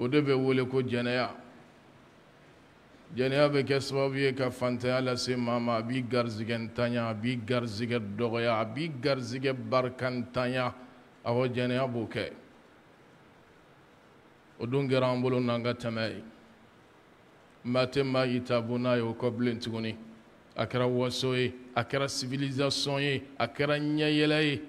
o de bɛ wele ko jɛnɛya jɛnɛya bɛ kɛ sababu ye ka fantanya lase maa ma a b'i garizigɛ ntanya a b'i garizigɛ dɔgɔya a b'i garizigɛ ntanya awɔ jɛnɛya b'o kɛ o dun kɛra an bolo n'an ka tɛmɛ ye maa tɛ maa y'i taabolo n'a ye o kɔ bilen tuguni a kɛra waso ye a kɛra civilisation ye a kɛra ɲɛyɛlɛ ye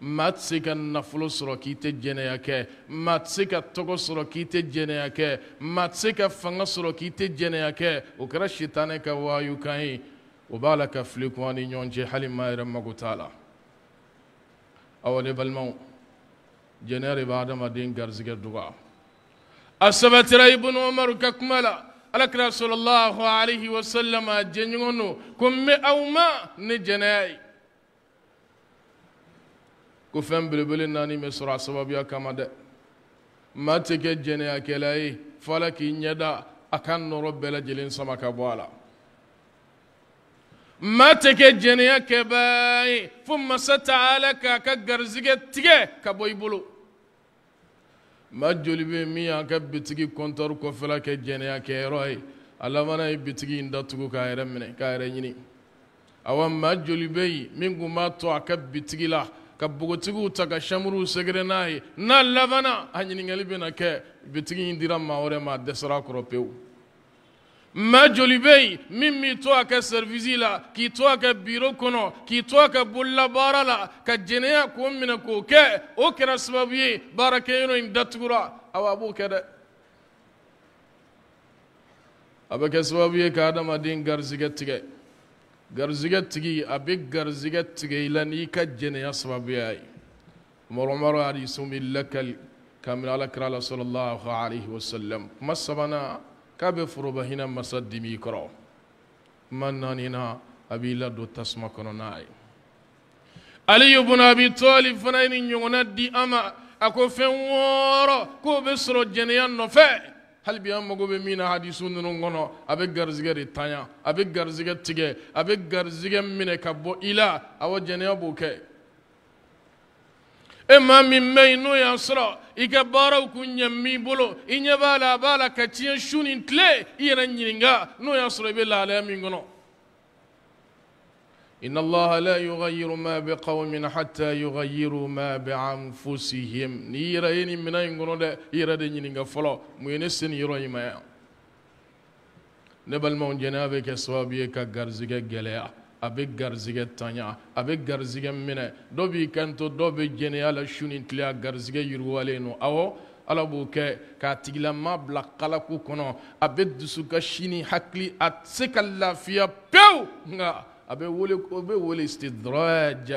maad se ka nafolo sɔrɔ k'i tɛ jɛnɛya kɛ maad se ka tɔgɔ sɔrɔ k'i tɛ jɛnɛya kɛ maad se ka fanga sɔrɔ k'i tɛ jɛnɛya kɛ o kɛra sitanɛ ka waayu kan ye o b'a la ka fili kun ani ɲɔgɔn cɛ hali maa yɛrɛ mago t'a la awa ne balimaw jɛnɛya de b'a adamaden garizigɛ dɔgɔya a sɛbɛtira ibnu umaru ka kuma la alakira sɔlɔlahu alayhi wa sallam a jɛɲɔgɔn don ko n bɛ aw ma ni jɛnɛya ye ko fɛn belebele naani bɛ sɔrɔ a sababuya kama dɛ maa tɛ kɛ jɛnɛyakɛla ye fɔ la k'i ɲɛda a ka nɔrɔ bɛɛ lajɛlen sama ka bɔ a la maa tɛ kɛ jɛnɛya kɛbaa ye fo masa taala k'a ka garizigɛ tigɛ ka bɔ i bolo maa joli bɛ yen min y'a ka bitigi kɔntɔri kɔfɛla kɛ jɛnɛya kɛyɔrɔ ye a labanna ye bitigi in datugu k'a yɛrɛ minɛ k'a yɛrɛ ɲini awa maa joli bɛ yen min tun b'a to a ka bitigi la kabogotigiw bogotigiw ta ka shamuruw sɛgɛrɛ n'a ye n'a labana a ɲininkali bena kɛ betigi in dira maa wɛrɛ ma a dɛsɛra kɔrɔ pewu maa joli bɛ yen min b'i to a kɛ sɛriwisi la k'i to a kɛ biro kɔnɔ k'i to a kɛ bololabaara la ka jɛnɛya k'o minɛ k'o kɛ o kɛra sababu ye baarakɛyɔrɔ in datugura awa a b'o kɛ dɛ a bɛ kɛ sababu ye ka adamaden garizigɛ tigɛ garzigatigii abi garziga tigaylan ii ka jenaya sababiyaay lakal adisumilaka kaminalakirala sala allahu alayhi wasalam kuma sabana kabe furubahina masa dimi koro ma nanina abila do tasma kɔnɔnaay aliyu bun abi talib fana ye di ama a ko fɛn wɔɔrɔ k'o bɛ sɔrɔ bi an mago bɛ min na hadisu ninnu kɔnɔ a bɛ garizigɛ de tanya a bɛ garizigɛ tigɛ a bɛ garizigɛ minɛ ka bɔ i la awɔ jɛnɛya b'o kɛ e maa min bɛ yen n'o sɔrɔ i ka baaraw kun ɲɛ min bolo i ɲɛ b'a la a b'a la ka tiɲɛ su ni tile i yɛrɛ ɲininka n'o y'a sɔrɔ i bɛ lahalaya min kɔnɔ إن الله لا يغير ما بقوم حتى يغيروا ما بأنفسهم نيرين من أين قرود إيرادين يرا فلو ميني سن ما يما نبل مون جنابك كسوابيه كغرزگه گليا أبي غرزگه تانيا أبي غرزگه منا دوبي بي كانتو دو بي جنيا لا شونين تليا غرزگه يروالينو أو ala b'o kɛ k'a tigilama bila kalako kɔnɔ a bɛ dusukasi ni hakili a tɛ se ka lafiya pewu nka a bɛ wele o bɛ wele istidraj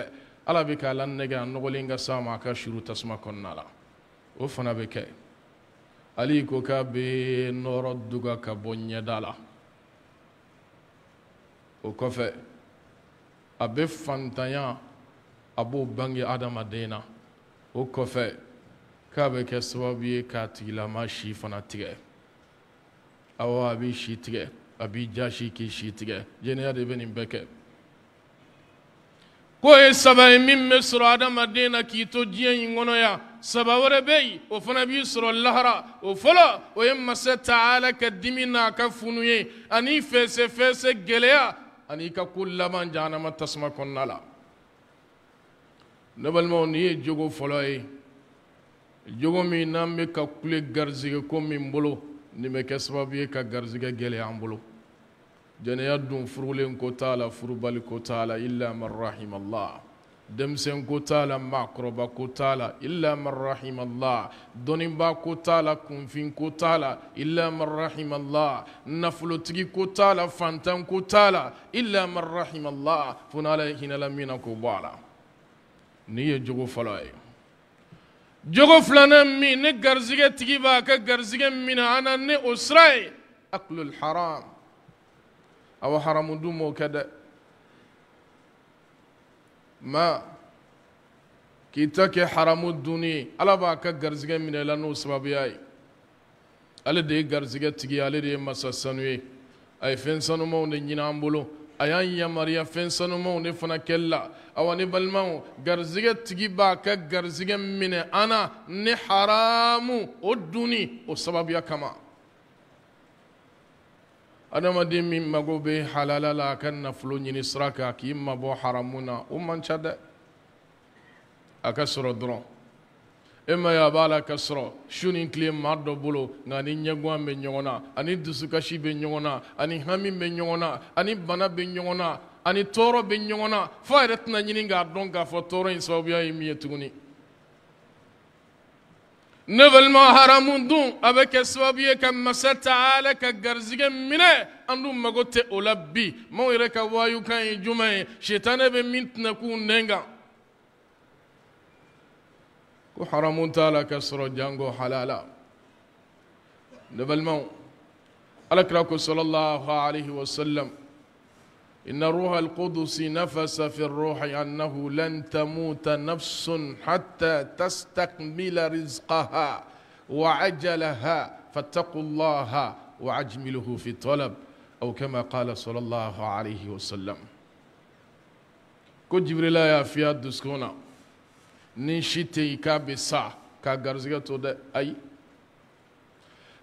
ala bɛ k'a la nɛgɛ a nɔgɔlen ka s'a ma a ka suru tasuma kɔnɔna la o fana bɛ kɛ ali ko k'a bɛ nɔrɔ duga ka bɔ ɲɛda la o kɔfɛ a bɛ fantanya a b'o bange adamaden na o kɔfɛ k'a bɛ kɛ sababu ye k'a tigilama si fana tigɛ awɔ a b'i si tigɛ a b'i jasi k'i si tigɛ jɛnɛya de bɛ nin bɛɛ kɛ ko ye saba ye min bɛ sɔrɔ adamaden na k'i to diɲɛ in kɔnɔ yan saba wɛrɛ bɛ yen o fana b'i sɔrɔ lahara o fɔlɔ o ye masa taala ka dimi n'a ka funu ye ani fɛsɛfɛsɛ gɛlɛya ani i ka ko laban jahanama tasuma kɔnɔna la ne balimaw nin ye jogo fɔlɔ ye jogo min n'an bɛ ka kule garizigɛ ko min bolo nin bɛ kɛ sababu ye ka garizigɛ gɛlɛya an bolo جنيات دون فرولين كوتالا فروبالي كوتالا إلا من رحم الله دمسن كوتالا مقربا كوتالا إلا من رحم الله دونين با كوتالا كنفين كوتالا إلا من رحم الله نفلو تغي كوتالا فانتان كوتالا إلا من رحم الله فنالا هنا لمينا كوبالا نيه جغو فلاي جغو فلانا مي نه غرزيغه تيغي با كا غرزيغه انا ني اسراي اكل الحرام أو حرم دومو كذا ما كيتك حرم الدنيا ألا باك غرزك من لانو سببياي ألا دي غرزك تجي ألا دي مسسنوي أي فنسانو مو نجينا أمبولو أيان يا مريا فنسانو مو نفنا كلا أو نبلمو غرزك تجي باك غرزك من أنا نحرام الدنيا وسببيا كمان adamaden min mago bɛ halala la a ka nafolo ɲini sira kan k'i mabɔ haramu na o man ca dɛ a ka sɔrɔ dɔrɔn e ma ye a b'a la ka sɔrɔ su ni tile maa dɔ bolo nka ani ɲɛguwan bɛ ɲɔgɔn na ani dusukasi bɛ ɲɔgɔn na ani hami bɛ ɲɔgɔn na ani bana bɛ ɲɔgɔn na ani tɔɔrɔ bɛ ɲɔgɔn na fo a yɛrɛ tɛna ɲini k'a dɔn k'a fɔ tɔɔrɔ in sababuya ye min ye tuguni نبل ما هرمون دون أبك سوابية كم مسر تعالى كجرزج منه أنو ما قلت أولبي ما يرك وايو كان جمعة شيطان بمنت نكون نعى كو حرمون تعالى كسر جانغو حلالا نبل ما ألك راكو صلى الله عليه وسلم إن روح القدس نفس في الروح أنه لن تموت نفس حتى تستكمل رزقها وعجلها فاتقوا الله وعجمله في الطلب أو كما قال صلى الله عليه وسلم ko jibirila y'a fiyɛ dusukun na ni أي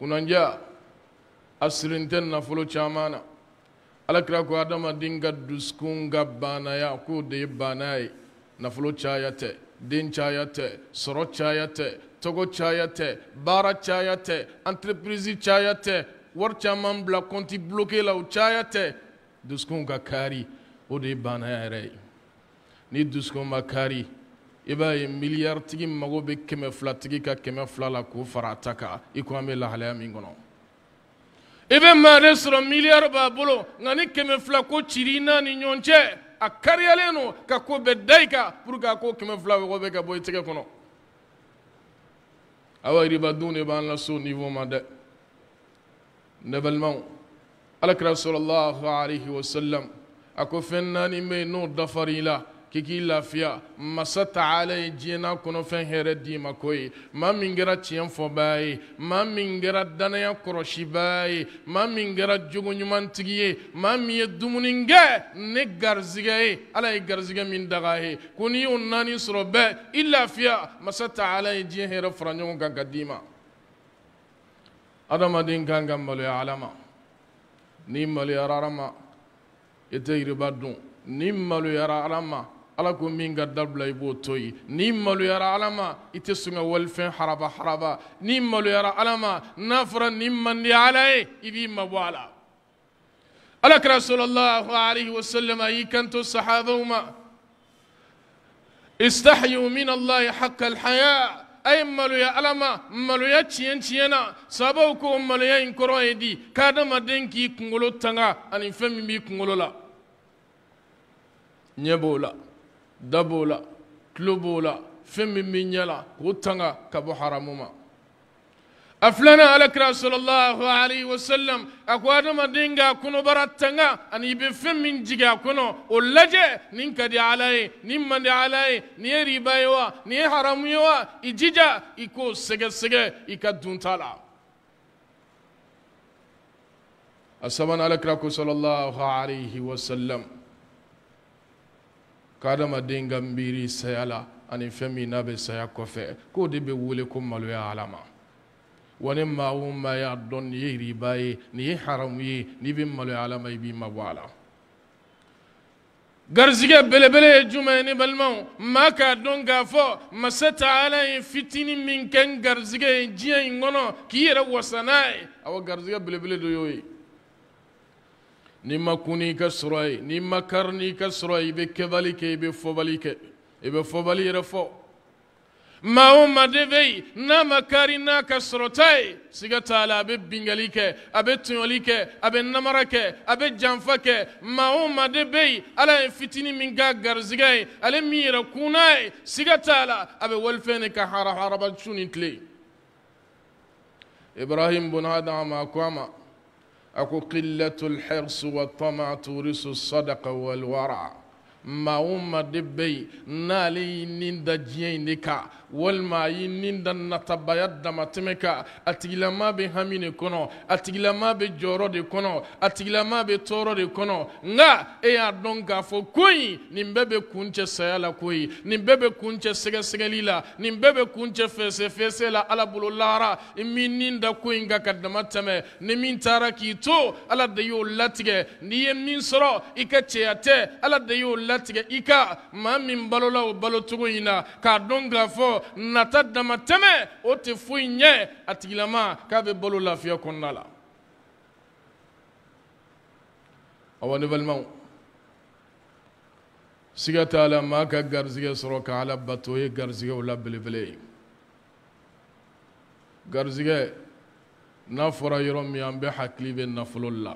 kuna njaa a sirin tɛ nafolo caman na alakira ko adamaden ka dusukun ka banaya k'o de ye banaya ye nafolo caya tɛ den caya tɛ sɔrɔ caya tɛ tɔgɔ caya tɛ baara caya tɛ entreprise caya tɛ wari caman bila konti bloqué la o caya tɛ dusukun ka kaari o de ye banaya yɛrɛ ye ni dusukun ma kaari i b'a ye miliyari mago bɛ kɛmɛ filatigi ka kɛmɛ fila la k'o fara a ta kan i ko an bɛ lahalaya min kɔnɔ i bɛ maa de sɔrɔ miliyari b'a bolo nka ni kɛmɛ fila ko ciri n'a ni ɲɔgɔn cɛ a kariyalen don ka ko bɛɛ da i kan pour que a ko kɛmɛ fila wɔgɔ bɛ ka bɔ i tɛgɛ kɔnɔ awa yiribadenw de b'an lase o niveau ma dɛ ne balimaw alakira sɔrɔ allahu alayhi wa sallam a ko fɛn naani bɛ yen n'o dafar'i la. k'i k'i lafiya masa taala ye diɲɛna kɔnɔfɛn hɛrɛ d'i ma ko ye maa min kɛra tiɲɛ fɔbaa ye maa min kɛra danaya kɔrɔsibaa ye maa min kɛra jogoɲumantigi ye maa min ye dumuni kɛ ne garizigɛ ye ala ye garizigɛ min daga ye ko n'i y'o naani sɔrɔ bɛɛ i lafiya masa taala ye diɲɛ hɛrɛ fara ɲɔgɔn kan ka d'i ma adamaden kan ka maloya ala ma n'i maloyara ala ma i tɛ yiriba dun ni maloyara ala ma ala ko min ka dabila i b'o to yen n'i maloyara ala ma i tɛ sɔn ka walifɛn haraba haraba n'i maloyara ala ma n'a fɔra nin man di ala ye i b'i mabɔ a la ala kɛra sɔlɔlɔhu alayhi wa sallam a y'i kanto sahabaw ma istahiyu min allahi hakal haya a ye maloya ala ma maloya tiɲɛ tiɲɛ na sabaw ko maloya in kɔrɔ ye di k'adamaden k'i kunkolo tanga ani fɛn min b'i kunkolo la ɲɛ b'o la da b'o la tulo b'o la fɛn min b'i ɲɛ la k'o tanga ka bɔ haramu ma a filanan alakira sallallahu alaihi wasallam a ko adamaden ka kɔnɔbara tanga ani i bɛ fɛn min jigi a kɔnɔ o lajɛ nin ka di ala ye nin man di ala ye nin ye riba ye wa nin ye haramu ye wa i jija i k'o sɛgɛsɛgɛ i ka dunta la a sabanan alakira ko sallallahu alaihi wasallam ka adamaden ka miiri saya la ani fɛn min n'a bɛ saya kɔfɛ k'o de bɛ wele ko maloya ala ma wa ni maa o maa y'a dɔn nin ye riba ye nin ye haramu ye n'i bɛ maloya ala ma i b'i mabɔ a la garizigɛ belebele ye jumɛn ye ne balimaw maa k'a dɔn k'a fɔ masa ala ye fitinin min kɛ n garizigɛ ye diɲɛ in kɔnɔ k'i yɛrɛ wasa n'a ye awɔ garizigɛ belebele de y'o ye نما كوني كسري نما كرني كسري بكذلك بفبلك بفبلي رفو ما هم دبي نما كارنا كسرتي سيغتا لا ببنغليك ابتنوليك ابنمرك ابجنفك ما هم دبي على فتني من غاغر زغاي على ميرا كوناي سيغتا لا ابي ولفنك حرب حرب تشونتلي ابراهيم بن ادم ما قام أكو قلة الحرص والطمع تورث الصدق والورع maa o maa de bɛ yen n'ale y'i nin da diɲɛ in de kan walima a y'i nin da natabaya damatɛmɛ kan a tigilama bɛ hami de kɔnɔ a tigilama bɛ jɔyɔrɔ de kɔnɔ a tigilama bɛ tɔɔrɔ de kɔnɔ nka e y'a dɔn k'a fɔ ko in nin bɛɛ bɛ kun cɛ saya la ko ye nin bɛɛ bɛ kun cɛ sɛgɛsɛgɛli la nin bɛɛ bɛ kun cɛ fɛsɛfɛsɛ la ala bolo lahara i m'i nin da ko in kan ka dama ni min taara k'i to ala de y'o latigɛ n'i ye min sɔrɔ i ka cɛya tɛ ala de y'o latigɛ. latigɛ i ka maa min balola o balocogo in na k'a dɔn k'a fɔ nata dama tɛmɛ o tɛ foyi ɲɛ a tigilama k'a bɛ balo lafiya kɔnɔna la awa ne balimaw siga t'a la maa ka garizigɛ sɔrɔ ka ala bato ye garizigɛw la belebele ye garizigɛ n'a fɔra yɔrɔ min an bɛ hakili bɛ nafolo la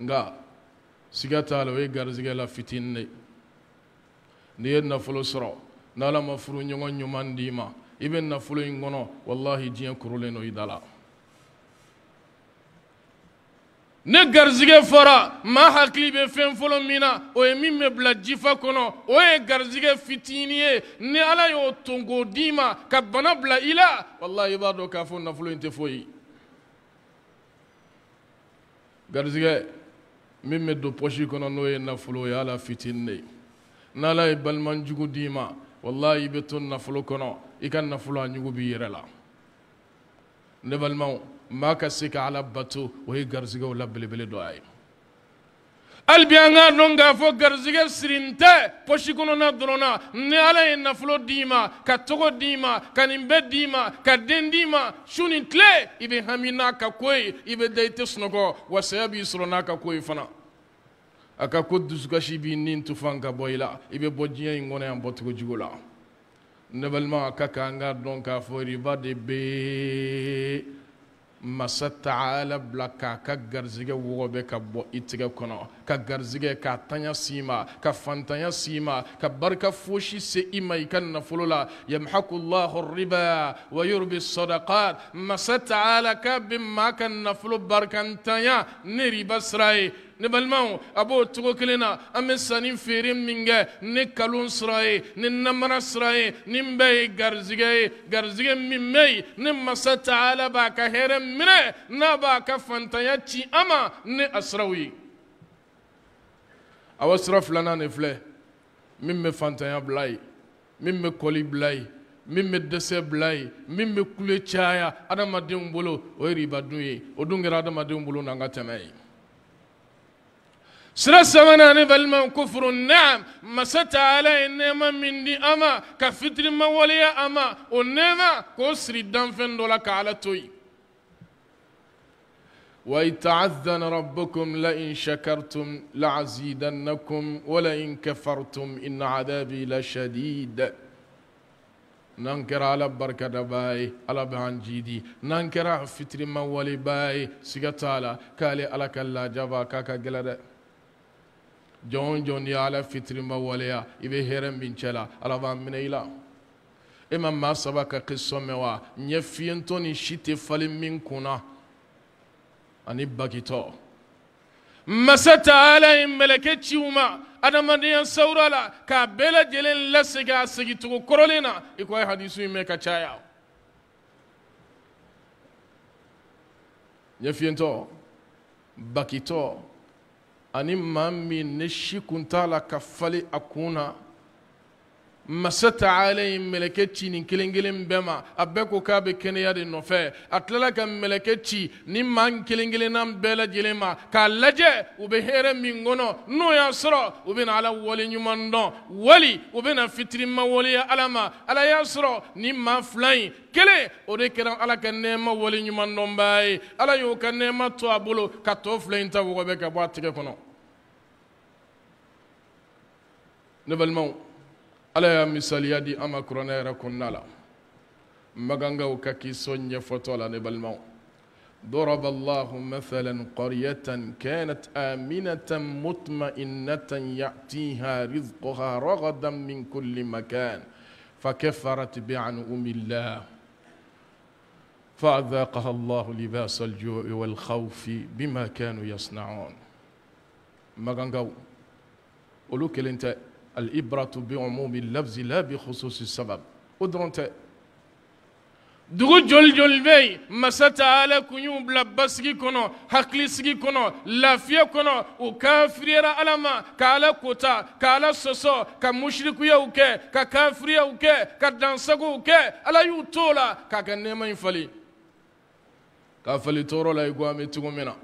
nka siga t'a eh, la o ye garizigɛ la fitinin de n'i ye nafolo sɔrɔ n'ala ma furu ɲɔgɔn ɲuman d'i ma i bɛ nafolo in kɔnɔ walahi diɲɛ korolen don i da la ne garizigɛ fɔra maa hakili bɛ fɛn fɔlɔ e min na o ye min bɛ bila jifa kɔnɔ o ye garizigɛ fitini ye ni ala y'o ton k'o d'i ma ka bana bila i la walahi i b'a dɔn k'a fɔ nafolo in tɛ foyi garizigɛ min bɛ don pɔsi kɔnɔ n'o ye nafolo o y'ala fitinin de ye n'ala ye balimajugu d'i ma walahi i bɛ to nafolo kɔnɔ i ka nafolo a ɲugu b'i yɛrɛ la ne balimaw maa ka se ka ala bato o ye garisigɛw la belebele dɔ a ye hali bi an k'a dɔn k'a fɔ garijɛgɛ sirin tɛ pɔsi kɔnɔna dɔrɔn ni ala ye nafolo d'i ma ka tɔgɔ d'i ma ka nin bɛɛ d'i ma ka den d'i ma su ni tile i be hami n'a ka ko ye i be da i tɛ sunɔgɔ wa saya b'i sɔrɔ n'a ka ko ye fana a ka ko dusukasi b'i ni tufan ka bɔ i la i be bɔ diɲɛ yi kɔnɔ yan bɔcogo jugu la ne balima a ka kan an k'a dɔn k'a fɔ riba de masa ala bila k'a ka garizigɛ wɔgɔ bɛ ka bɔ i tigɛ kɔnɔ ka garizigɛ k'a tanya sii ma ka fantanya sii ma ka barika fosi se i ma i ka nafolo la yamhaku riba wa yurbi sadaqat masa tacaala k'a bɛ maa ka nafolo barikantanya ne riba sira ye ne balimaw a b'o cogo kelen na an bɛ sanni feere min kɛ ni kalon sira ye ni namara sira ye nin bɛɛ ye garizigɛ ye garizigɛ min bɛ yen ni masa taala b'a ka hɛrɛ minɛ n'a b'a ka fantanya ci an ma ni a siraw ye aw sira filanan de filɛ min bɛ fantanya bila yen min bɛ kɔli bila yen min bɛ dɛsɛ bila ye min bɛ kule caya adamadenw bolo o ye ribadun ye o dun kɛra adamadenw bolo n'an ka tɛmɛ ye سرس من أنا نبل كفر نعم مستا على إنما مني أما كفتر ما وليا أما ونما كسر الدم فين دولك على توي ويتعذن ربكم لئن شكرتم لعزيدنكم ولئن كفرتم إن عذابي لشديد ننكر على بركة باي على بان جيدي ننكر فتر ما ولي باي سيغتالا كالي على كلا جبا كاكا جلده jɔn jɔn ni ala fitirima waleya i bɛ hɛrɛ min cɛ la ala b'a minɛ i la e ma maa saba ka kisɔ mɛn wa ɲɛ fiyentɔ ni si tɛ falen min kunna ani bakitɔ masa ta ala ye mɛlɛkɛ ci u ma adamadenya sawura la k'a bɛɛ lajɛlen lasegin a segincogo kɔrɔlen na i ko a ye hadisu in mɛn ka caya ɲɛ fiyentɔ bakitɔ ani maa min ne si kun t'a la ka fali a kun na masa taala ye mɛlɛkɛ ci nin kelen kelen bɛɛ ma a bɛɛ ko k'a bɛ kɛnɛya de nɔfɛ a tilala ka mɛlɛkɛ ci nin maa kelen kelenna bɛɛ lajɛlen ma k'a lajɛ u bɛ hɛrɛ min kɔnɔ n'o y'a sɔrɔ u bɛ na ala ɲuman dɔn wali u bɛ na fitirima waleya ala ma ala y'a sɔrɔ ni maa fila in kelen o de kɛra ala ka nɛɛma ɲuman dɔnbaa ye ala y'o ka nɛɛma to a bolo ka tɔ fila in ta wɔgɔbɛ ka bɔ a tigɛ kɔnɔ نبالمو على ala دي أما di يركون نالا مغانغا وكاكي kɔnɔna la نبالمو ضرب الله مثلا قرية كانت آمنة مطمئنة يأتيها رزقها رغدا من كل مكان فكفرت بعن أم الله فأذاقها الله لباس الجوع والخوف بما كانوا يصنعون مغانغاو ولو كلنت الإبرة بعموم اللفظ لا بخصوص السبب أدرون تأ دغو جول جول بي مسا تعالى كنو بلا بسكي كنو حقل سكي كنو لافيا كنو وكافريرا ألما كالا كوتا كالا سوسو كمشرك يوك ككافر يوك كدانسكو يوك ألا يوتولا كاك نيما ينفلي كافلي تورو لا يقوامي تغمينا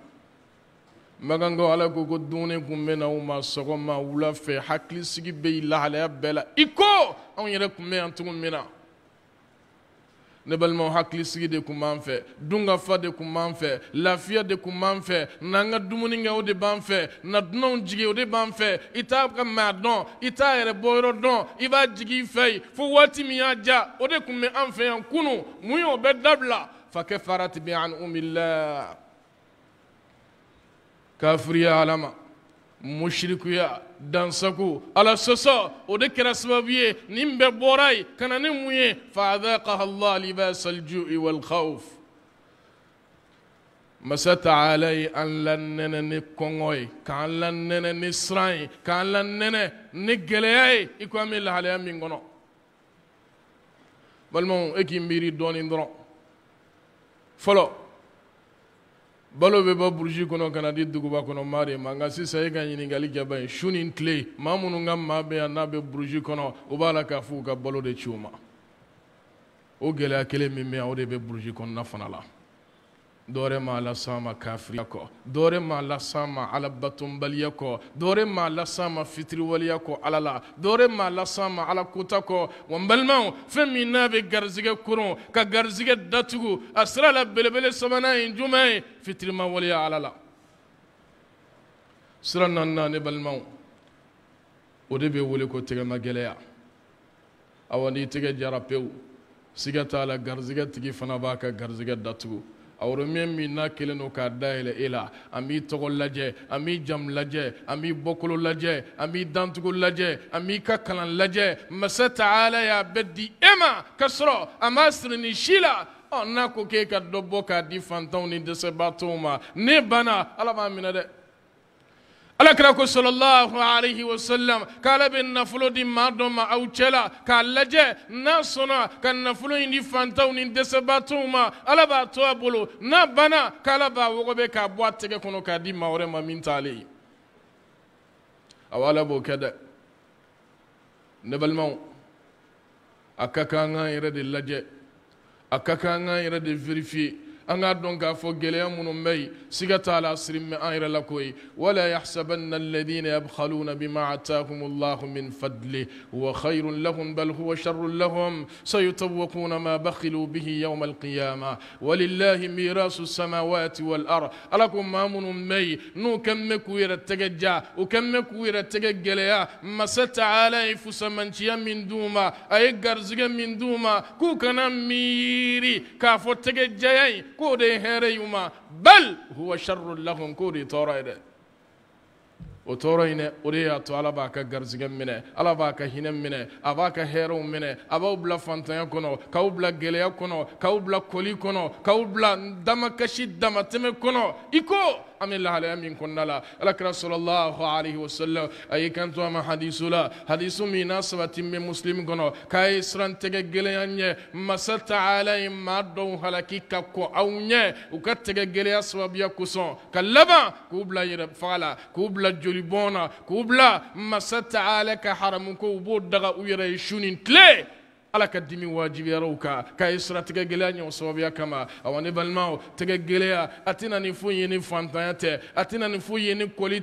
Makankaw Ala ko ko dumuni tun bɛ na ma sɔgɔma wula fɛ hakilisigi bɛ yen lahalaya bɛɛ la i ko anw yɛrɛ tun bɛ na ne balimaw de tun b'an fɛ de tun b'an fɛ lafiya de tun b'an fɛ n'an de b'an fɛ na dunanw de b'an fɛ i t'a ka maa dɔn i t'a yɛrɛ bɔ yɔrɔ dɔn i b'a y'a de an bi an كافريا علما مشركيا دانسكو على سوسو ودكرا سبابي نيمب بوراي كان نموي فاذاقها الله لباس الجوع والخوف مسات علي ان لن نن نكوي كان لن نن نسراي كان لن نن نجلاي يكمل الله عليهم من غنو بل مو اكي ميري دوني درو فلو balo bɛ bɔ burusi kɔnɔ ka na di duguba kɔnɔ maa de ma nka sisan e ka ɲininkali kɛ ba ye su ni tile maa minnu ka maa bɛ yan n'a bɛ burusi kɔnɔ o b'a la k'a fɔ u ka balo de ci u ma o gɛlɛya kelen min bɛ yan o de bɛ burusi kɔnɔna fana la doore maa la sama kafiriya kɔ doore maa la sama alabatonbaliya kɔ doore maa la sama fitiriwaleya kɔ ala la doore maa la sama ala kota kɔ wa n balimaw fɛn min n'a bɛ garizigɛ koron ka garizigɛ datugu a sira la belebele sabanan ye jumɛn ye fitirimawaleya ala la sira naaninan ne balimaw o de bɛ b'a ka awurɔmiya min n'a kelen don k'a dayɛlɛ e la an b'i tɔgɔ lajɛ an b'i jamu lajɛ an b'i bɔkolo lajɛ an b'i dancogo lajɛ an b'i ka kalan lajɛ masa taala y'a bɛɛ di e ma ka sɔrɔ a ma siri nin si la ɔ n'a ko k'e ka dɔ bɔ k'a di fantanw ni dɛsɛbaatɔw ma ne banna ala b'a minɛ dɛ alakirako sɔlɔlahu alayhi wa sallam k'ale bɛ nafolo di maa dɔ ma aw cɛla k'a lajɛ n'a sɔnna ka nafolo in di fantanw ni dɛsɛbaatɔw ma ala b'a to a bolo n'a banna k'ala b'a wɔgɔbɛ k'a bɔ a tɛgɛ kɔnɔ k'a di maa wɛrɛ ma min t'ale ye awɔ ala b'o kɛ dɛ ne balimaw a ka kan an k'an yɛrɛ de lajɛ a ka kan an k'an yɛrɛ de verifier an k'a dɔn k'a fɔ gɛlɛya minnu bɛ yen siga t'a la siri bɛ an yɛrɛ la ko ye wala yaxsabanna alladina yabkhaluna bima ataakum allahu min fadli wa khayrun lahum bal huwa sharrun lahum sayutawwakuna ma bakhilu bihi yawma alqiyama walillahi mirasu السماوات والأرض ألكم ما من مي نو كم كويرة تجا وكم كويرة تجا ما ستعالى فسمنشيا من دوما أي قرزق من دوما كو كنا ميري كافو تجا كودي هيري يوما بل هو شر لهم كودي تورايدي o tɔɔrɔ o de y'a to ala b'a ka garizigɛ minɛ ala b'a ka hinɛ minɛ a b'a ka hɛrɛw minɛ a b'aw bila fantanya kɔnɔ k'aw bila gɛlɛya kɔnɔ k'aw bila koli kɔnɔ k'aw bila damakasi damatɛmɛ kɔnɔ i ko an bɛ lahalaya min kɔnɔna la alakira sɔrɔlahu alayhi wa sallam a y'i kanto a ma hadisu la hadisu min n'a sabati bɛ muslim kɔnɔ k'a ye sirantɛgɛ gɛlɛya ɲɛ masa taala ye maa dɔw halaki ka kɔn aw ɲɛ u ka tɛgɛ gɛlɛya sababuya kosɔn ka laban k'u bila yɛrɛ faga la k'u bila joli بونا كوبلا ما ستعالك حرمك وبود دغا ويري شونين تلي ala ka dimi waajibiyara u kan ka ye sira tigɛ gɛlɛya ɲɛ o sababuya kama awa ne balimaw tɛgɛ gɛlɛya a tɛna nin foyi ye ni fantanya tɛ a tɛna nin foyi ye ni koli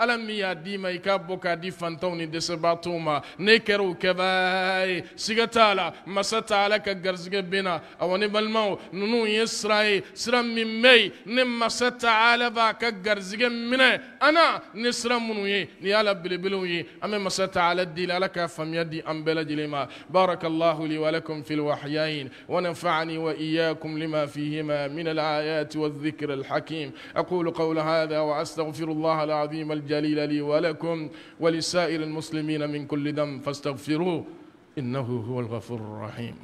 ala min y'a d'i ma i k'a nekeru k'a di fantanw ni dɛsɛbaatɔw ma ne kɛra o kɛbaa ye siga t'a la masa t'a ka garizigɛ bɛ na awa ne balimaw ye sira ye sira masa t'a ala b'a ka ana ne sira minnu ye nin y'a la ye an masa t'a ala deli سبيل لك فميدي أم بلجلما بارك الله لي ولكم في الوحيين ونفعني وإياكم لما فيهما من الآيات والذكر الحكيم أقول قول هذا وأستغفر الله العظيم الجليل لي ولكم ولسائر المسلمين من كل ذنب فاستغفروه إنه هو الغفور الرحيم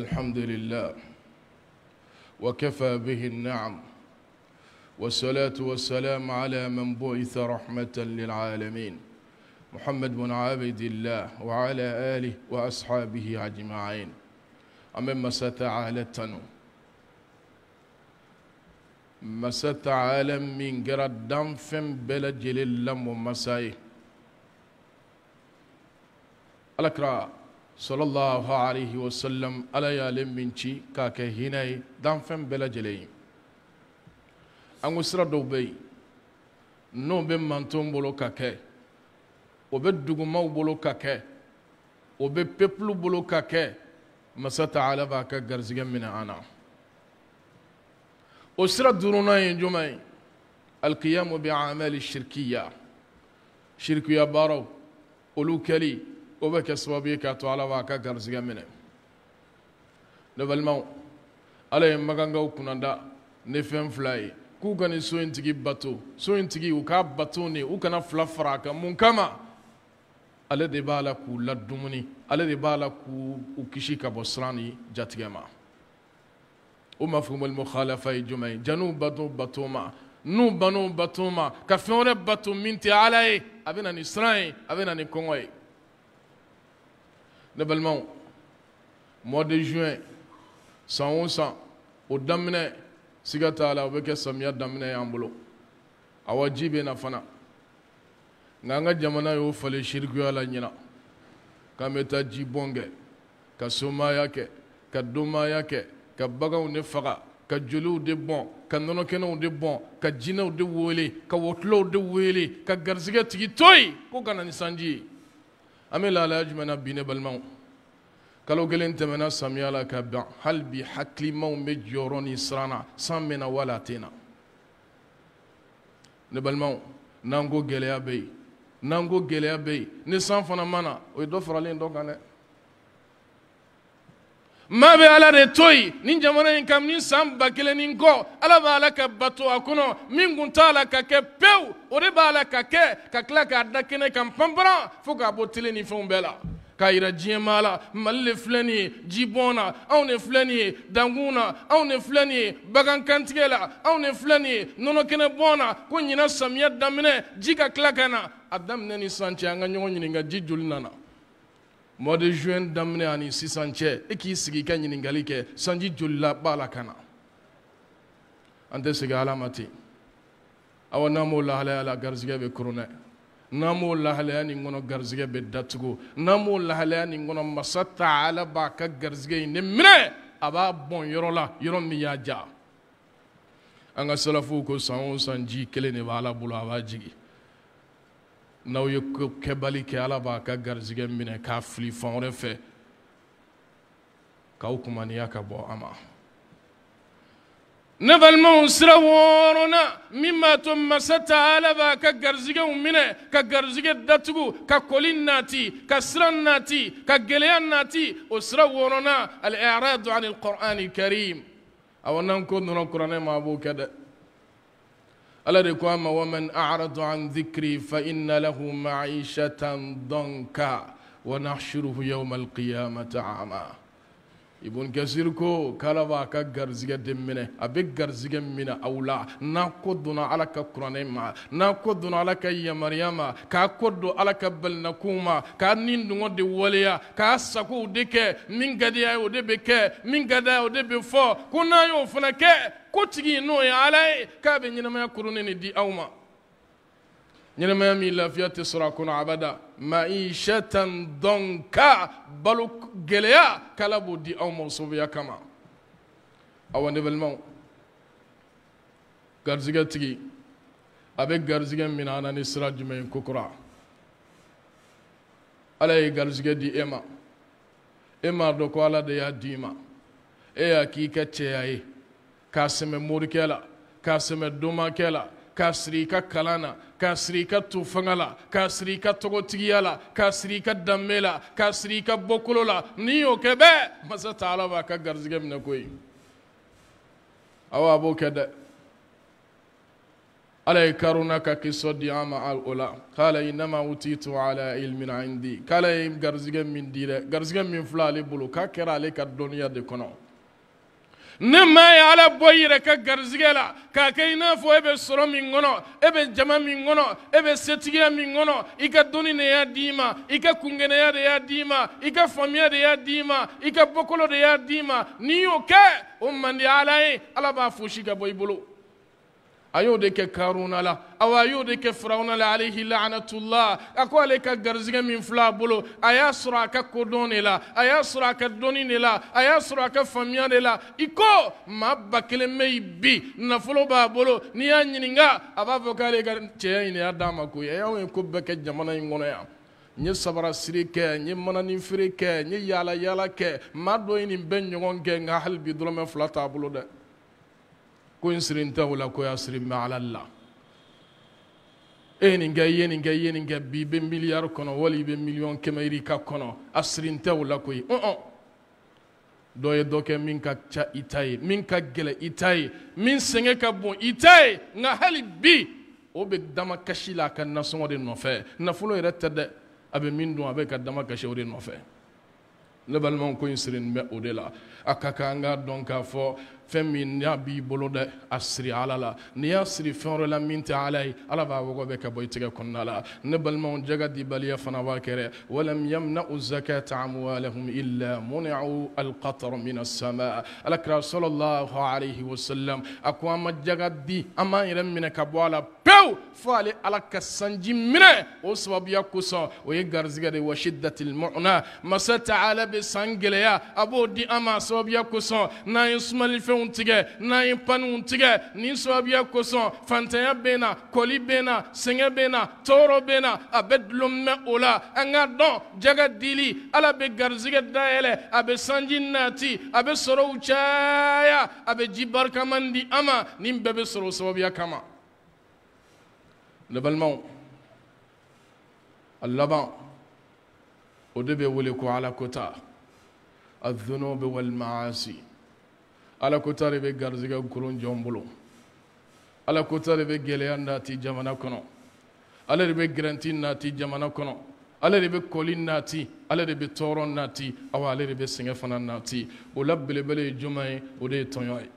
الحمد لله وكفى به النعم والصلاة والسلام على من بعث رحمة للعالمين محمد بن عبد الله وعلى آله وأصحابه أجمعين أما أمم ستعالى تنو مسا تعالى من جرى الدم فم بلا جليل لم ومساي الأكرام صلى الله عليه وسلم على يالين منشي كاك هيناي دان فم بلا جلي انو دو بي نو بم مانتون بولو كاك او بي دوغو ماو بولو كاك او بي پيپلو بولو كاك مسا تعالى باكا گرزگا من آنا او سرا دروناي جمعي القيام بعمال الشركية شركية بارو اولو كلي o bɛ kɛ sababu ye k'a to ala b'a ka garisɛgɛ minɛ ne balimaw ala ye magankaw kunnada ne fɛn fila ye k'u ka nin so in tigi bato so in tigi u k'a bato ne u kana fila fara a kan mun kama ale de b'a la k'u ladumuni ale de b'a la k'u kisi ka bɔ siran ni jatigɛ ma o mafhumul mukhalafa ye jumɛn ye janu bato bato ma n'u banu bato ma ka fɛn wɛrɛ bato min tɛ ala ye a bɛ na nin siran ye a bɛ na nin kɔngɔ ye ne balimaw mois de juin san o san o daminɛ siga t'a la o bɛ kɛ samiya daminɛ y'an bolo awa ji bɛ na fana nka an ka jamana y'o falen sirikuya la ɲina k'an bɛ taa ji bɔn kɛ ka somaya kɛ ka donmaya kɛ ka baganw de faga ka joliw de bɔn ka nɔnɔkɛnɛw de bɔn ka jinɛw de wele ka wɔtulɔw de wele ka garisigɛ tigi to yen ko ka na ni sanji ye an bɛ lahalaya jumɛn na bi ne balimaw kalo kelen tɛmɛna samiya la ka ban hali bi hakilimaw bɛ jɔyɔrɔ ni siran na san bɛ na wala a tɛ na ne balimaw n'an ko gɛlɛya bɛ yen n'an ko gɛlɛya bɛ yen ni san fana ma na o ye dɔ faralen dɔ kan dɛ maa bɛ ala de to yen nin jamana in kan nin san ba kelen ni kɔ ala b'a la ka bato a kɔnɔ min tun t'a la ka kɛ pewu o de b'a la ka kɛ ka tila k'a da kɛnɛ kan panparan fo k'a bɔ tele ni fɛnw bɛɛ la k'a yira maa la mali de filɛ nin ye jibɔn na anw de filɛ nin ye dankun na anw de filɛ nin ye bagankantigɛ la anw de filɛ nin ye nɔnɔkɛnɛ bɔn na ko ɲinan samiyɛ daminɛ ji ka tila ka na a daminɛ ni san cɛ an ka ɲɔgɔn ɲininka ji joli nana mois de juin daminɛ ani sisan cɛ e k'i sigi i ka ɲininkali kɛ sanji jolila b'a la ka na an tɛ segin ala ma ten awa n'an b'o lahalaya la garisigɛ bɛ koronna n'an b'o lahalaya nin kɔnɔ garisigɛ bɛ datugu n'an b'o lahalaya nin kɔnɔ masa taala b'a ka garisigɛ in de minɛ a b'a bɔn yɔrɔ la yɔrɔ min y'a ja an ka salafuw ko san o san ji kelen de b'a bolo a b'a jigin n'aw ye kɛbali kɛ ala b'a ka garizigɛ minɛ k'a fili fan wɛrɛ fɛ k'aw kumaniya ka bɔ a ma ne balimaw sira wɔɔrɔna min b'a to masa taala b'a ka garizigɛw minɛ ka garizigɛ datugu ka koli naati ka sira naati ka gɛlɛya naati o sira wɔɔrɔna al-i'radu an al-qur'an al-karim awɔ n'an ko nɔnɔ kuranɛ ma a b'o kɛ dɛ alade ko ama waman arado an dhikri fa inna lahu maishatan donka wa nahshuruhu yauma alqiyamati ama ibn kasir ko k'ala b'a ka garizigɛ de minɛ a bɛ garizigɛ minɛ aw la n'a ko duna ala ka kuranɛ ma n'a ko duna ala ka yamariya ma k'a ko don ala ka balinakunw kuma k'a nin dungɔ de waleya k'a sagow de kɛ min ka di a ye o de bɛ kɛ min ka o de bɛ fɔ ko n'an y'o fana kɛ ko tigi n'o ya ala ye k'a bɛ ɲɛnamaya kurunin de di aw ma mi lafiya tɛ sɔrɔ abada معيشة ضنكا بل جليا كلبو دي أو موصوبيا كما أو نبل مو غرزيغا تيجي أبي غرزيغا من أنا نسرا جمعين كوكرا ألا غرزيغا دي إما إما دوكو ألا دي ديما إيا كيكا تياي كاسم موركيلا كاسم دوما كيلا k'a siri i ka kalan na k'a siri i ka tufanga la k'a siri i ka togotigiya la k'a siri i ka danbe la k'a siri i ka bɔkolo la n'i y'o kɛ bɛɛ masa taala b'a ka garizigɛ minɛ koyi awa a b'o kɛ dɛ ala ye karuna ka kisɔ di an ma o la k'ala inama utitu ala ilmin indi k'ala ye garizigɛ min di dɛ garizigɛ min filɛ ale bolo k'a kɛra ale ka dɔnniya de kɔnɔ ne maa ye ala bɔ i yɛrɛ ka garizigɛ la k'a kɛ i n'a fɔ e bɛ sɔrɔ min kɔnɔ e bɛ jama min kɔnɔ e bɛ setigiya min kɔnɔ i ka dɔnni de y'a di ma i ka kunkɛnɛya de y'a di ma i ka faamuya de y'a di ma i ka bɔkolo de y'a di ma n'i y'o kɛ o man di ala ye ala b'a fosi ka bɔ i bolo a y'o de kɛ karuna la awa a y'o de kɛ firawuna la alayhi laanatullah a ko ale ka garizigɛ min filɛ a bolo a y'a sɔrɔ a ka kodɔn de la a y'a sɔrɔ a ka dɔnni de la a y'a sɔrɔ a ka faamuya de la i ko maa ba kelen bɛ yen bi nafolo b'a bolo n'i y'a ɲininka a b'a fɔ k'ale ka cɛya ɲiniya d'a ma koyi a y'anw ye ko bɛɛ kɛ jamana in kɔnɔ yan. n ye sabarasiri kɛ n ye mananin feere kɛ n ye yaala yaala kɛ maa dɔ ye nin bɛɛ ɲɔgɔn kɛ nka hali bi dɔrɔmɛ fila t'a bolo dɛ كون سرين تاولا كويا سرين مع الله eninga yeninga yeninga bi be miliyari kɔnɔ wali i be miliyɔn kɛmɛ irika kɔnɔ a sirintɛw la koyi ɔn dɔ ye dɔ kɛ min ka ca i ta ye min ka gɛlɛ i ta ye min sɛgɛn ka bon i ta ye nka hali bi o be damakasi la a ka nasɔngɔ de nɔfɛ nafolo yɛrɛ tɛ dɛ a be min dun a be ka damakasi o de nɔfɛ ne balimaw ko in sirin bɛ o de la a ka kan an k'a dɔn k'a fɔ fɛn min n'a b'i bolo dɛ a siri ala la n'i y'a siri fɛn wɛrɛ la min tɛ ala ye ala b'a wɔgɔ bɛɛ ka bɔ i tɛgɛ kɔnɔna la ne balimaw jɛgɛ dibaliya fana b'a kɛrɛ walam yamna'u zakata amwalahum illa muni'u alqatar min as-sama ala kira sallallahu alayhi wa sallam a ko an ma jɛgɛ di an b'an yɛrɛ minɛ ka bɔ a la pewu fo ale ala ka sanji minɛ o sababuya kosɔn o ye garizigɛ de washiddatil mu'na masa ta'ala bɛ san gɛlɛya a b'o di an ma sababuya kosɔn n'an ye sumalifɛn fɛnw tigɛ n'an ye paniw tigɛ nin sababuya kosɔn fantanya bɛ na kɔli bɛ na sɛgɛn bɛ na tɔɔrɔ bɛ na a bɛ dulon o la an ka dɔn jaga dili ala be garizigɛ dayɛlɛ a bɛ sanji nati a bɛ sɔrɔw caya a bɛ ji barikaman di an ma nin bɛɛ bɛ sɔrɔ sababuya kama ne balimaw a laban o de bɛ wele ko ala kota الذنوب والمعاصي ala kota de bɛ garizigɛ kolon jɔn bolo ala kota de bɛ gɛlɛya nati jamana kɔnɔ ala de bɛ gɛrɛnti nati jamana kɔnɔ ala de bɛ kɔli nati ala de toron tɔɔrɔ nati awa ale de bɛ sɛgɛn fana nati o la belebele ye juma ye o de ye tɔɲɔ ye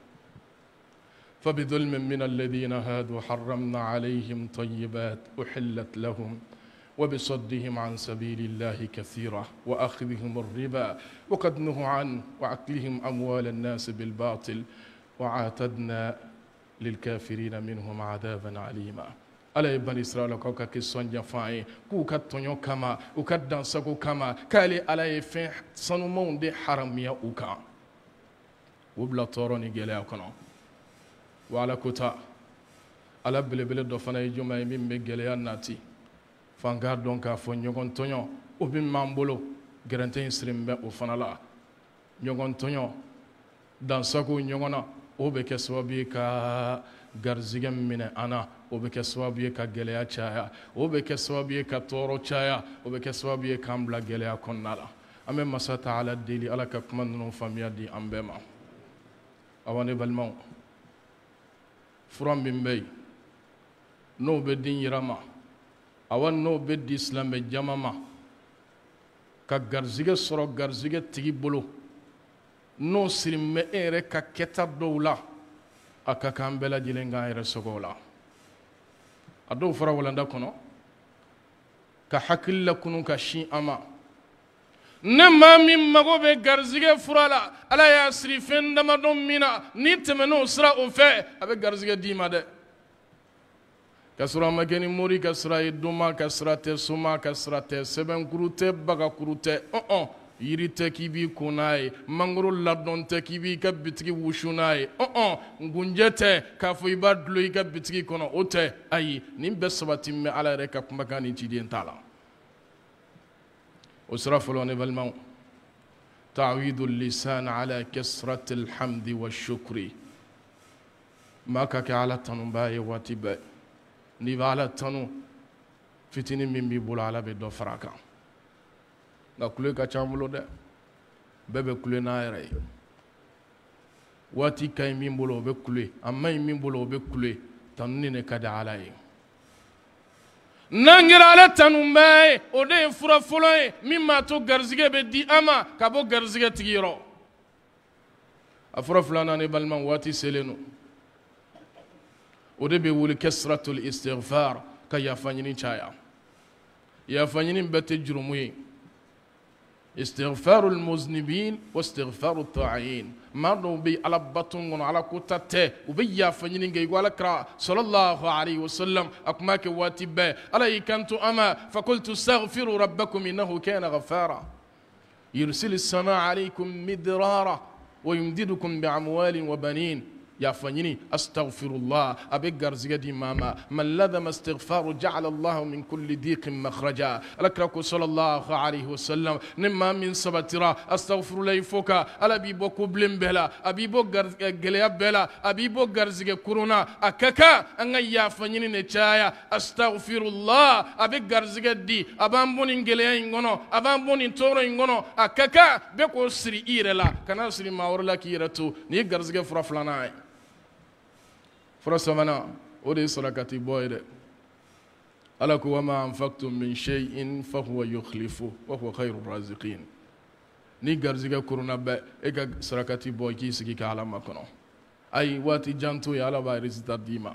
فبظلم من الذين هادوا حرمنا عليهم طيبات أحلت لهم وبصدهم عن سبيل الله كثيرا وأخذهم الربا وقد نهوا عنه وأكلهم أموال الناس بالباطل وعاتدنا للكافرين منهم عذابا عليما ala ye bani israila kaw ka kɛ sɔnja fan ye k'u ka tɔɲɔ kama u ka dansago kama k'ale ala ye fɛn sanumanw de haramiya u kan u bila tɔɔrɔ ni gɛlɛya kɔnɔ wa ala kota ala belebele dɔ fana ye juman ye min bɛ gɛlɛya nati fan k'a k'a fɔ ɲɔgɔn tɔɲɔ o bɛ m'an bolo gɛrɛntɛ in siri bɛ o fana la ɲɔgɔn tɔɲɔ dansago ɲɔgɔn na o bɛ kɛ sababu ye ka garizigɛ minɛ an na o bɛ kɛ sababu ye ka gɛlɛya caya o bɛ kɛ sababu ye ka tɔɔrɔ caya o bɛ kɛ sababu ye k'an bila gɛlɛya kɔnɔna la an bɛ masa ta ala deli ala ka kuma ninnu faamuya di an bɛɛ ma awa ne balimaw fura min bɛ yen n'o bɛ di yira ma awa n'o bɛ di silamɛ e jama ma ka garizigɛ sɔrɔ garizigɛ tigi bolo n'o siri bɛ e yɛrɛ ka kɛta dɔw la a ka kan bɛɛ lajɛlen k'an yɛrɛ sɔgɔ o la a dɔw fɔra walanda kɔnɔ ka hakili lakunun ka sin an ma ne maa min mago bɛ garizigɛ fura la ala y'a siri fɛn damadɔ min na n'i tɛmɛn'o sira o fɛ a bɛ garizigɛ d'i ma dɛ كسرى مجاني موري كسرى دوما كسرى تسوما كسرى تسبن كروتي بغا كروتي اه اه يري تكي بي كوناي مانغرو لادون تكي بي كابتكي وشوناي اه اه نجونجتي كافوي بادلوي كابتكي كونا اوتي اي نيم بسواتي مي على ريكا مكاني تيدين تالا اسرى فلوني فالمون تعويض اللسان على كسرة الحمد والشكر ما كاك على تنباي واتباي n'i bɛ ala tanu fitini min b'i bolo ala bɛ dɔ fara a kan nka kule ka ca an bolo dɛ bɛɛ bɛ kule n'a yɛrɛ ye waati ka ɲi min bolo o bɛ kule a ma ɲi min bolo o bɛ kule tanuni ni de ka di ala ye n'an kɛra ale tanu bɛɛ ye o de ye fura fɔlɔ ye min b'a to garizigɛ bɛ di an ma ka bɔ garizigɛ tigi yɔrɔ a fura filanan ne balima waati selen don ودبي ولي كسرة الاستغفار كي istighfar شايا yafa بتجرمي استغفار المذنبين واستغفار الطاعين ما نبي على بطن على كتة وبي فنين جي ولا كرا صلى الله عليه وسلم أكماك واتبا علي كنت أما فقلت استغفروا ربكم إنه كان غفارا يرسل السماء عليكم مدرارا ويمددكم بأموال وبنين yafaɲini astagfirullah a be garizigɛ di ma ma man ladama istigfaru jaala allahu min kulli diqin makhraja alakira ko salallahu alaihi wasallam ni ma min sabatira astagfirulahi fo ka ala b'i bɔ kobilen bɛɛ la a b'i bɔ gwɛlɛya bɛɛ la a b'i bɔ garizigɛ kurunna a ka kan an ka yafaɲini ne caya astagfirullah a be garizigɛ di a b'an bo nin gwɛlɛya yi kɔnɔ a b'an bo nin tɔɔrɔ yi kɔnɔ a ka kan be k'o siri i yɛrɛ la kana siri ma wɛrɛ la k'i yɛrɛ to ni ye garizigɛ fura filanan ye فرسمنا ودي سركتي بويد ألك وما أنفقتم من شيء فهو يخلفه وهو خير الرازقين ني غرزيغا كورونا با ايكا سركتي بوي كي سكي كالا ماكونو اي واتي جانتو يالا با ريزتا ديما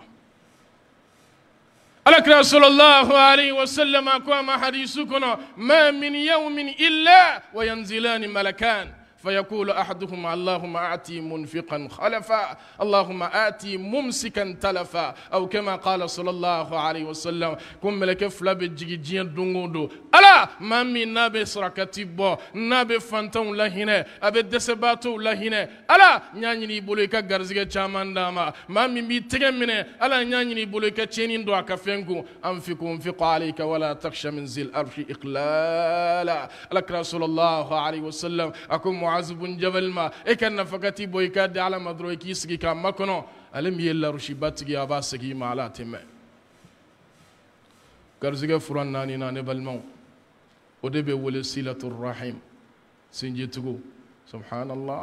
ألك رسول الله عليه وسلم أقوى ما حديثكنا ما من يوم إلا وينزلان ملكان فيقول أحدهما اللهم آتي منفقا خلفا اللهم آتي ممسكا تلفا أو كما قال صلى الله عليه وسلم كم لك فلا جيجين دونغودو ألا ما من نبي بو نبي فانتون لهنا أبي دسباتو لهنا ألا نياني بوليكا غرزيكا جامان داما ما من بيتغمنا ألا نياني بوليكا تشينين دوا كفنكو أنفقوا انفقوا عليك ولا تخشى من زي الأرش إقلالا لك رسول الله عليه وسلم أكون معذب جبل ما اكن إيه فقتي بويكاد دي على مدروي كيسكي كام مكنو الم يلا رشيباتكي اباسكي مالاتي ما كرزيغا فران ناني ناني بالمو ودبي ولي سيلة الرحيم سنجيتكو سبحان الله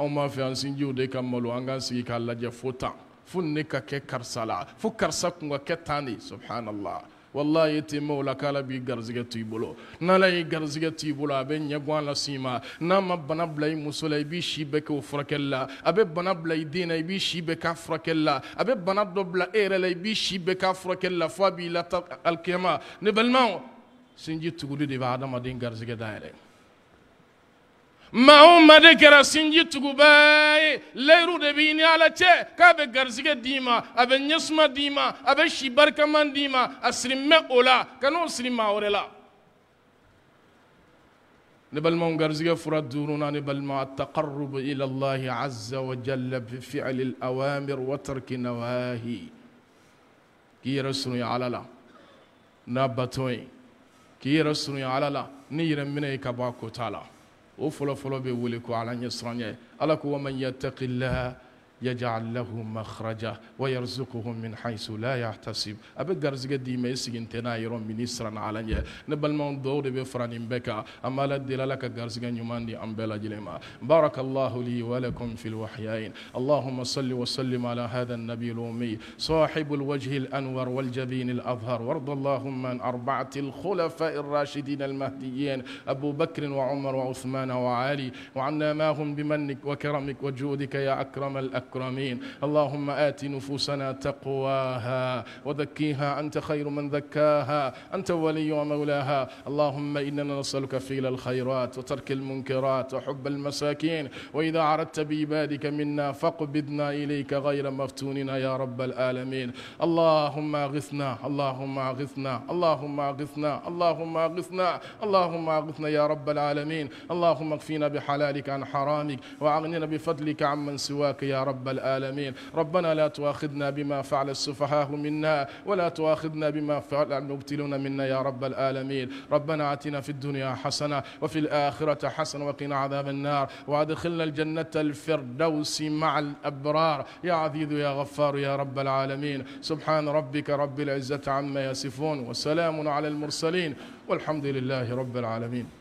او ما في ان سنجيو دي كاملو انغان سيكا لجا فوتا فنكا كي كرسالا فكرسكو كتاني سبحان الله والله يتي مولا كالا بي غرزي تي بولو نالاي غرزي تي بولو ابي نيغوا سيما نام بنابلاي مسلاي بيشي شي بك وفركلا ابي بنابلاي دين بيشي بي شي بك افركلا ابي بناب دوبلا اير لاي فابي لا تق القيامه نبل ماو سنجي تغودي دي بعد ما دين غرزي دايره maa o ma de kɛra sinji tuguba ye layiru de b'i ni ala cɛ k'a bɛ garizigɛ d'i ma a bɛ ɲɛsuma d'i ma a bɛ si barikaman d'i ma a siri mɛ o la ka n'o siri maa wɛrɛ la ne balimaw garizigɛ fura duuruna ne balima ataqarrubu ila allahi azza wa jalla bi fi'li al-awamir wa tarki nawahi k'i yɛrɛ surunya ala la n'a bato ye k'i yɛrɛ surunya ala la ni yɛrɛ minɛ ye ka bɔ a ko t'a la o fɔlɔfɔlɔ bɛ wele ko ala ɲɛ siranya ala ko wa man yattaqillaha يجعل له مخرجا ويرزقه من حيث لا يحتسب ابي رزق دي ما يسجن تنايرون منيسرا على نبل من دور بفران بكا أما لدل لك رزق يمان دي أمبلا جليما بارك الله لي ولكم في الوحيين اللهم صل وسلم على هذا النبي الأمي صاحب الوجه الأنور والجبين الأظهر وارض اللهم عن أربعة الخلفاء الراشدين المهديين أبو بكر وعمر وعثمان وعلي وعنا ما هم بمنك وكرمك وجودك يا أكرم الأكرم الأكرمين اللهم آت نفوسنا تقواها وذكيها أنت خير من ذكاها أنت ولي ومولاها اللهم إننا نسألك فيل الخيرات وترك المنكرات وحب المساكين وإذا عرضت بعبادك منا فاقبضنا إليك غير مفتوننا يا رب العالمين اللهم أغثنا اللهم أغثنا اللهم أغثنا اللهم أغثنا اللهم أغثنا يا رب العالمين اللهم اكفينا بحلالك عن حرامك وأغننا بفضلك عمن سواك يا رب رب العالمين ربنا لا تؤاخذنا بما فعل السفهاء منا ولا تؤاخذنا بما فعل المبتلون منا يا رب العالمين ربنا آتنا في الدنيا حسنة وفي الآخرة حسنة وقنا عذاب النار وادخلنا الجنة الفردوس مع الأبرار يا عزيز يا غفار يا رب العالمين سبحان ربك رب العزة عما يصفون وسلام على المرسلين والحمد لله رب العالمين